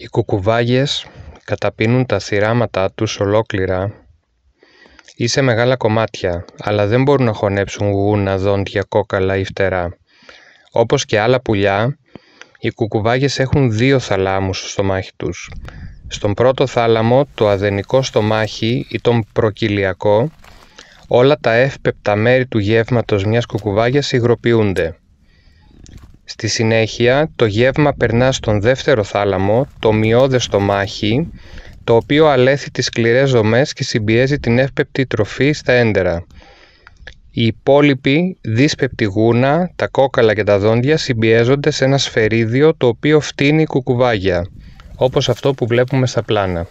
Οι κουκουβάγιες καταπίνουν τα θυράματα τους ολόκληρα ή σε μεγάλα κομμάτια, αλλά δεν μπορούν να χωνέψουν γούνα, δόντια, κόκαλα ή φτερά. Όπως και άλλα πουλιά, οι κουκουβάγιες έχουν δύο θαλάμους στο στομάχι τους. Στον πρώτο θάλαμο, το αδενικό στομάχι ή τον προκυλιακό, όλα τα εύπεπτα μέρη του γεύματος μιας κουκουβάγιας υγροποιούνται. Στη συνέχεια το γεύμα περνά στον δεύτερο θάλαμο, το μειώδες μάχη, το οποίο αλέθει τις σκληρές δομές και συμπιέζει την εύπεπτη τροφή στα έντερα. Οι υπόλοιποι δύσπεπτη γούνα, τα κόκαλα και τα δόντια συμπιέζονται σε ένα σφαιρίδιο το οποίο φτύνει κουκουβάγια, όπως αυτό που βλέπουμε στα πλάνα.